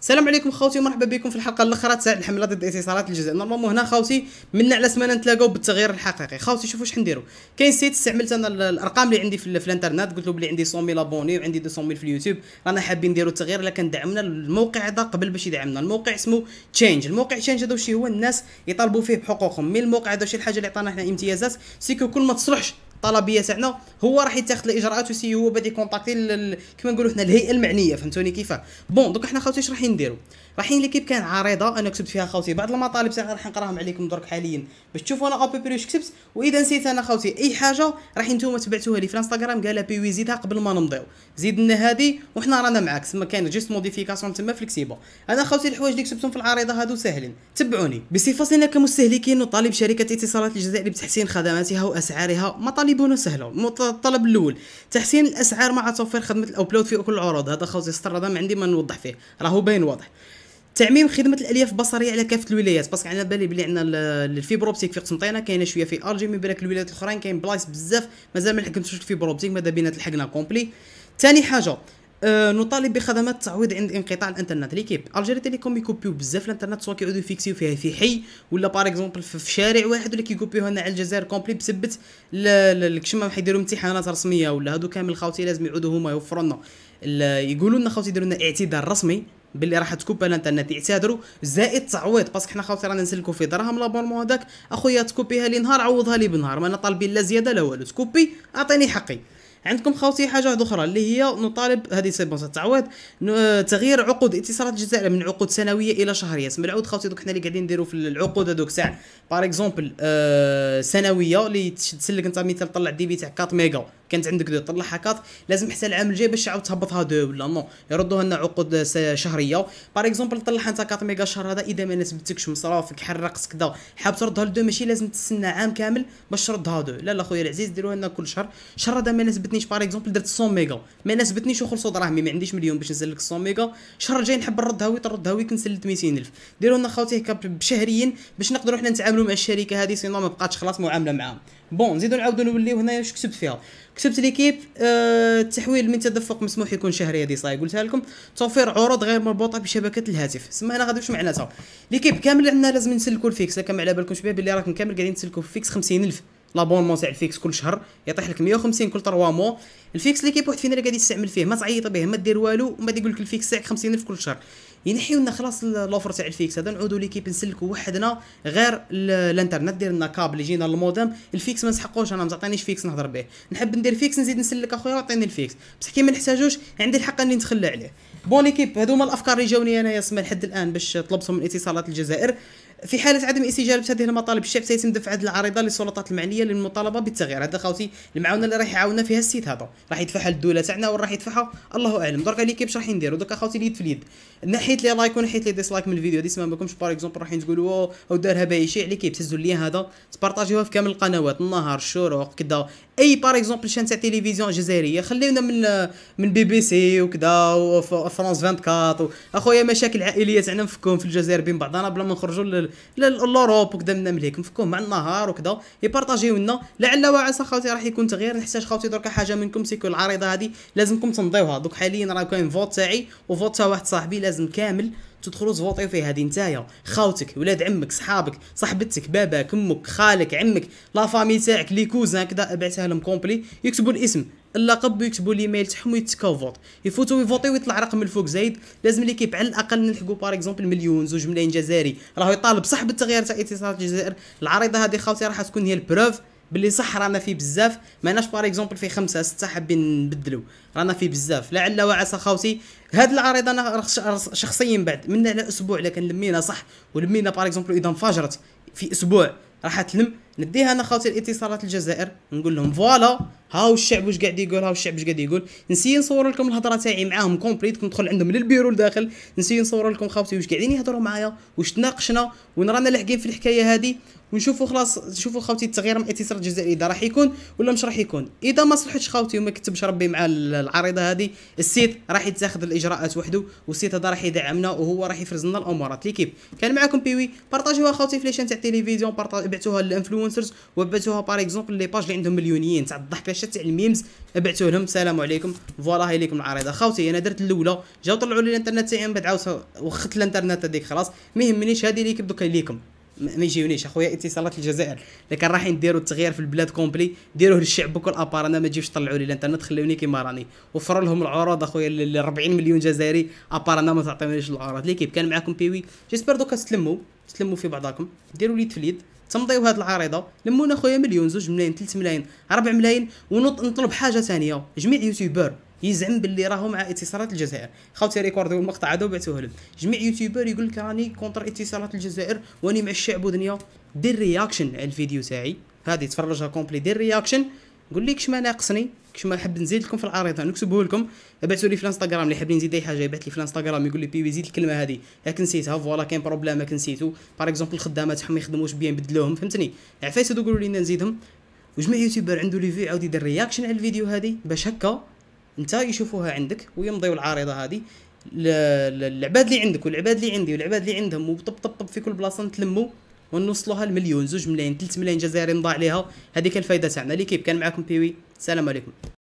السلام عليكم خوتي ومرحبا بكم في الحلقه الاخرى تاع الحمله ضد انتصارات الجزائر نورمالمون هنا خوتي منا على سمانه نتلاقاو بالتغيير الحقيقي خوتي شوفوا واش نديرو كاين سيت استعملت انا الارقام اللي عندي في, في الانترنت قلت له بلي عندي 100 ابوني وعندي 200 في اليوتيوب رانا حابين نديرو التغيير لكن دعمنا الموقع هذا قبل باش يدعمنا الموقع اسمه تشينج الموقع تشينج هذا شي هو الناس يطالبوا فيه بحقوقهم مي الموقع هذا شي الحاجه اللي عطانا حنا امتيازات سيكو كل ما تصلحش الطلبيه تاعنا هو راح يتخذ الاجراءات وسي هو بادي كونتاكتي كما نقولوا حنا الهيئه المعنيه فهمتوني كيفاه بون دوك حنا خاوتي اش راحين نديروا رايحين ليكيب كان عريضه انا كتبت فيها خاوتي بعض المطالب تاع راح نقراهم عليكم درك حاليا باش تشوفوا انا اوبي بريش كتبت واذا نسيت انا خاوتي اي حاجه راح نتوما تبعتوها لي في الانستغرام قال بي وي زيدها قبل ما نمضيو زيد لنا هذه وحنا رانا معاك تما كاين جيست موديفيكاسيون تما فليكسيبل انا خاوتي الحوايج اللي كتبتهم في العريضه هادو ساهلين تبعوني بصفتنا كمستهلكين وطالب شركه اتصالات الجزائر بتحسين خدماتها واسعارها مطالب طالبون سهله الطلب الاول تحسين الاسعار مع توفير خدمه الاوبلود في كل العروض هذا خوزي سطر هذا ما عندي ما نوضح فيه راهو باين واضح تعميم خدمه الالياف البصريه على كافه الولايات باسكو على بالي بلي عندنا اوبتيك في قسنطينه كاينه شويه في جي من بالك الولايات الاخرين كاين بلايص بزاف مازال ما الفيبر اوبتيك ماذا بينا تلحقنا كومبلي ثاني حاجه أه، نطالب بخدمات التعويض عند انقطاع الانترنت ليكيب الجيري تيليكوم يكوبيو بزاف الانترنت سوا كيعودو يفيكسيو فيها في حي ولا بار اكزومبل في شارع واحد ولا كيكوبيوها هنا على الجزائر كومبلي بسبت الكشمه راح يديروا امتحانات رسميه ولا هادو كامل خاوتي لازم يعودوا هما يوفروا لنا يقولوا لنا خاوتي يديروا لنا اعتذار رسمي باللي راح تكوب الانترنت يعتذروا زائد تعويض باسكو حنا خاوتي رانا نسلكوا في دراهم لابورمون هذاك اخويا تكوبيها لي نهار عوضها لي بنهار ما انا طالبين لا زياده لا والو تكوبي اعطيني حقي عندكم خاوتي حاجه واحده اخرى اللي هي نطالب هذه سيبونس التعويض تغيير عقود اتصالات الجزائر من عقود سنويه الى شهريه تما العود خاوتي دوك حنا اللي قاعدين نديرو في العقود هذوك تاع باغ اكزومبل آه سنويه اللي تسلك انت مثال طلع دي بي تاع 4 ميغا كانت عندك دو طلعها كاف لازم حتى العام الجاي باش عاود تهبطها دو ولا نو يردوها لنا عقود شهريه بار اكزومبل طلعها انت 4 ميغا شهر هذا اذا ما ناسبتكش مصروفك حرقت كذا حاب تردها لدو ماشي لازم تستنى عام كامل باش تردها دو لا لا خويا العزيز ديروها لنا كل شهر شهر هذا ما ناسبتنيش بار اكزومبل درت 100 ميغا ما ناسبتنيش وخلصوا دراهمي ما عنديش مليون باش نسلك 100 ميغا الشهر الجاي نحب نردها وي تردها وي كنسلت 200000 ديروا لنا خاوتي هكا بشهريا باش نقدروا حنا نتعاملوا مع الشركه هذه سينو ما بقاتش خلاص معامله معاهم بون نزيدو نعاودو نوليو هنايا واش كتبت فيها كتبت ليكيب أه التحويل من تدفق مسموح يكون شهري هذه صاي قلتها لكم توفير عروض غير مربوطه بشبكه الهاتف سما انا غادي واش معناتها ليكيب كامل اللي عندنا لازم نسلكو الفيكس كما على بالكم شبيه باللي راكم كامل قاعدين تسلكو في 50000 لابونمون تاع الفيكس كل شهر يطيح لك 150 كل 3 مو الفيكس ليكيب واحد فينا اللي قاعد يستعمل فيه ما تعيط به ما دير والو وما يقول لك الفيكس تاعك 50000 كل شهر ينحيو يعني لنا خلاص لوفر تاع الفيكس هذا نعودوا ليكيب نسلكوا وحدنا غير الانترنت دير لنا كابل جينا للمودم الفيكس ما نسحقوش انا ما تعطينيش فيكس نهضر به نحب ندير فيكس نزيد نسلك اخويا عطيني الفيكس بصح كي ما نحتاجوش عندي الحق اني نتخلى عليه بون ليكيب هذوما الافكار اللي جاوني انايا سما لحد الان باش طلبتهم من اتصالات الجزائر في حالة عدم استجابة هذه المطالب الشعب سيتم دفع هذه العريضة للسلطات المعنية للمطالبة بالتغيير هذا خاوتي المعاونة اللي راح يعاوننا فيها السيت هذا راح يدفعها الدولة تاعنا ولا راح يدفعها الله اعلم درك اللي كيفاش راح ندير درك خاوتي اليد في اليد نحيت لي لايك ونحيت لي ديسلايك من الفيديو هذه ما بالكمش بار اكزومبل راح تقولوا او دارها باي شيء عليك كيف تهزوا لي هذا تبارطاجيوها في كامل القنوات النهار الشروق كذا اي بار اكزومبل شان تاع تيليفزيون جزائريه خليونا من من بي بي سي وكذا وفرانس 24 اخويا مشاكل عائليه تاعنا نفكوهم في الجزائر بين بعضنا بلا ما نخرجوا لوروب وكذا من مليك مفكوه مع النهار وكذا يبارطاجيو لنا لعل وعسى خاوتي راح يكون تغيير نحتاج خاوتي درك حاجه منكم سيكو العريضه هذه لازمكم تمضيوها دوك حاليا راه كاين فوت تاعي وفوت تاع واحد صاحبي لازم كامل تدخلوا تفوطيو فيه هذه نتايا خاوتك ولاد عمك صحابك صاحبتك باباك امك خالك عمك لا فامي تاعك لي كوزان كذا ابعثها لهم كومبلي يكتبوا الاسم اللقب ويكتبوا الايميل تاعهم ويتكاو فوت يفوتوا يفوتيو ويطلع رقم الفوق زايد لازم ليكيب على الاقل نلحقوا باغ اكزومبل مليون زوج ملايين جزائري راهو يطالب صح بالتغيير تاع اتصالات الجزائر العريضه هذه خاوتي راح تكون هي البروف باللي صح رانا فيه بزاف ماناش باغ اكزومبل فيه خمسه سته حابين نبدلو رانا فيه بزاف لعل وعسى خاوتي هاد العريضه انا شخصيا بعد من على اسبوع لكن لمينا صح ولمينا باغ اكزومبل اذا انفجرت في اسبوع راح تلم نديها انا خاوتي الاتصالات الجزائر نقول لهم فوالا هاو الشعب واش قاعد يقول هاو الشعب واش قاعد يقول نسي نصور لكم الهضره تاعي معاهم كومبليت ندخل عندهم للبيرو لداخل نسي نصور لكم خاوتي واش قاعدين يهضروا معايا واش تناقشنا وين رانا لاحقين في الحكايه هذه ونشوفوا خلاص نشوفوا خاوتي التغيير من الاتصال الجزائري اذا راح يكون ولا مش راح يكون اذا ما صلحتش خاوتي وما كتبش ربي مع العريضه هذه السيت راح يتاخذ الاجراءات وحده والسيت هذا راح يدعمنا وهو راح يفرز لنا الامورات ليكيب كان معكم بيوي بارطاجيوها خاوتي في ليشان تاع التلفزيون بارطاج بعتوها انفلونسرز وبعثوها باغ اكزومبل لي باج اللي عندهم مليونيين تاع الضحكاشه تاع الميمز بعثوا لهم السلام عليكم فوالا هاي ليكم العريضه خاوتي انا درت الاولى جاو طلعوا لي الانترنت تاعي من بعد عاود وخت الانترنت هذيك خلاص ما يهمنيش هذه ليكم دوكا ليكم ما يجيونيش اخويا اتصالات الجزائر لكن رايحين نديروا التغيير في البلاد كومبلي ديروه للشعب بكل ابار انا ما تجيبش طلعوا لي الانترنت خلوني كيما راني وفروا لهم العروض اخويا ل 40 مليون جزائري ابار انا ما تعطيونيش العروض ليكيب كان معاكم بيوي جيسبر دوكا تسلموا تسلموا في بعضكم ديروا لي تفليد تمضيو هاد العريضه لمونا خويا مليون زوج ملايين ثلاث ملايين 4 ملايين ونطلب حاجه ثانيه جميع يوتيوبر يزعم باللي راهو مع اتصالات الجزائر خاوتي ريكورديو المقطع هذا وبعثوه لهم جميع يوتيوبر يقول لك راني كونتر اتصالات الجزائر واني مع الشعب ودنيا دير رياكشن على الفيديو تاعي هذه تفرجها كومبلي دير رياكشن قول لي كش ما ناقصني كش ما نحب نزيد لكم في العريضه نكتبه لكم ابعثوا لي في الانستغرام اللي حاب نزيد اي حاجه يبعث لي في الانستغرام يقول لي بيبي زيد الكلمه هذه ياك نسيتها فوالا كاين بروبليم ياك نسيتو باغ اكزومبل الخدامات ما يخدموش بيان بدلوهم فهمتني عفايس هذو قولوا لينا نزيدهم وجميع يوتيوبر عنده لي في عاود يدير رياكشن على الفيديو هذه باش هكا انت يشوفوها عندك ويمضيو العريضه هذه العباد اللي عندك والعباد اللي عندي والعباد اللي عندهم وطب طب طب في كل بلاصه نتلموا ونوصلوها لمليون زوج ملايين ثلاث ملايين جزائري نضاع عليها هذيك الفايده تاعنا ليكيب كان معاكم بيوي سلام عليكم